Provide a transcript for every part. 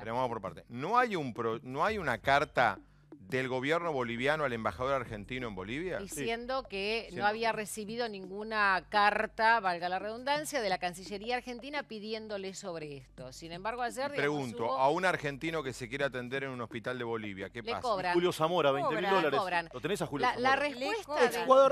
Pero vamos por parte. No hay, un pro, no hay una carta del gobierno boliviano al embajador argentino en Bolivia? Diciendo que no había recibido ninguna carta, valga la redundancia, de la Cancillería Argentina pidiéndole sobre esto. Sin embargo, ayer... Pregunto, a un argentino que se quiere atender en un hospital de Bolivia, ¿qué Le pasa? Cobran. Julio Zamora, 20 mil dólares. ¿Lo tenés a Julio la, Zamora? La respuesta del gobierno...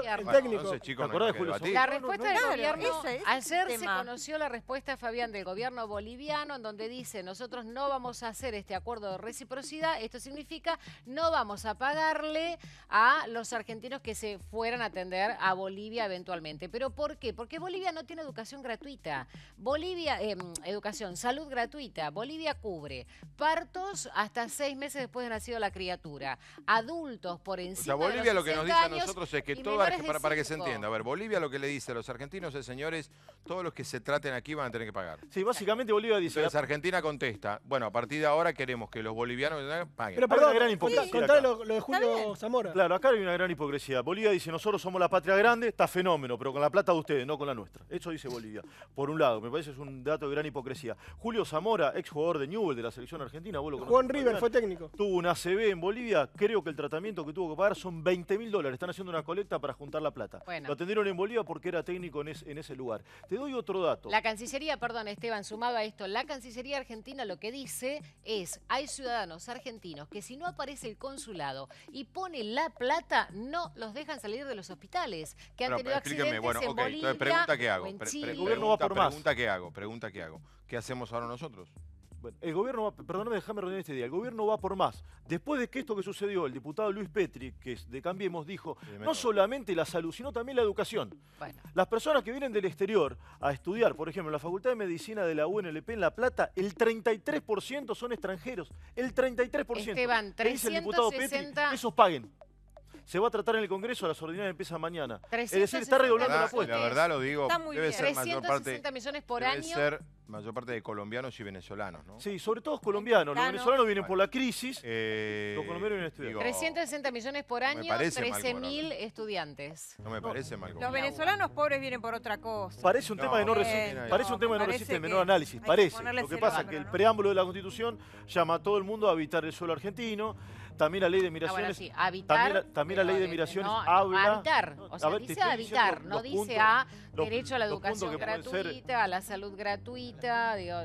ayer se conoció la respuesta, Fabián, del gobierno boliviano, en donde dice, nosotros no vamos a hacer este acuerdo de reciprocidad, esto significa no vamos a pagarle a los argentinos que se fueran a atender a Bolivia eventualmente. ¿Pero por qué? Porque Bolivia no tiene educación gratuita. Bolivia, eh, educación, salud gratuita. Bolivia cubre partos hasta seis meses después de nacido la criatura. Adultos por encima o Bolivia lo que nos dice a nosotros es que todo, para, que se entienda, a ver, Bolivia lo que le dice a los argentinos es, señores, todos los que se traten aquí van a tener que pagar. Sí, básicamente Bolivia dice... Entonces Argentina contesta, bueno, a partir de ahora queremos que los bolivianos paguen. Pero perdón, gran lo, de Julio Zamora. Claro, acá hay una gran hipocresía. Bolivia dice, nosotros somos la patria grande, está fenómeno, pero con la plata de ustedes, no con la nuestra. Eso dice Bolivia, por un lado. Me parece es un dato de gran hipocresía. Julio Zamora, Exjugador de Newell de la selección argentina, Juan River fue técnico. Tuvo una CB en Bolivia, creo que el tratamiento que tuvo que pagar son 20 mil dólares. Están haciendo una colecta para juntar la plata. Bueno. Lo atendieron en Bolivia porque era técnico en, ese lugar. Te doy otro dato. La Cancillería, perdón Esteban, sumado a esto, la Cancillería argentina lo que dice es, hay ciudadanos argentinos que si no aparece el cónsul lado y pone la plata, no los dejan salir de los hospitales que han tenido accidentes bueno, en Bolivia, entonces pregunta qué hago. pregunta, pregunta qué hago, pregunta qué hago. ¿Qué hacemos ahora nosotros? el gobierno va, déjame este día, el gobierno va por más. Después de que esto que sucedió, el diputado Luis Petri, que es de Cambiemos, dijo, no solamente la salud, sino también la educación. Las personas que vienen del exterior a estudiar, por ejemplo, en la Facultad de Medicina de la UNLP en La Plata, el 33% son extranjeros. El 33%. Esteban, Dice el diputado Petri, esos paguen se va a tratar en el Congreso, las ordinarias empiezan mañana. es decir, está redoblando la, La verdad lo digo, está ser 360 mayor millones por año mayor parte de colombianos y venezolanos, ¿no? Sí, sobre todo colombianos. Los venezolanos vienen por la crisis, eh, los colombianos vienen 360 millones por año, 13.000 estudiantes. No me parece mal. Los venezolanos pobres vienen por otra cosa. Parece un tema de no resistir, parece un tema de no menor análisis, parece. Lo que pasa es que el preámbulo de la Constitución llama a todo el mundo a habitar el suelo argentino, también la ley de ah, migraciones. también, la ley de migraciones habla. Habitar, o sea, a dice habitar, no dice a Derecho a la educación gratuita, a la salud gratuita, digo,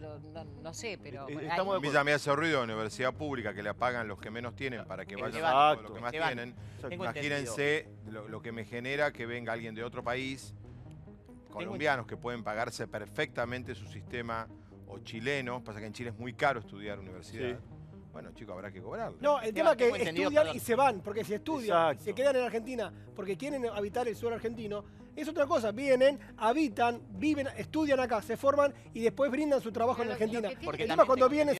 no, sé, pero... Estamos hay... me hace ruido universidad pública que le pagan los que menos tienen para que eh, vayan a los que más tienen. Imagínense lo, que me genera que venga alguien de otro país, colombianos que pueden pagarse perfectamente su sistema, o chilenos, pasa que en Chile es muy caro estudiar universidad. Bueno, chicos, habrá que cobrarlo. No, el tema es que estudian y se van, porque si estudian, se quedan en Argentina porque quieren habitar el suelo argentino, es otra cosa. Vienen, habitan, viven, estudian acá, se forman y después brindan su trabajo en Argentina. Porque cuando vienen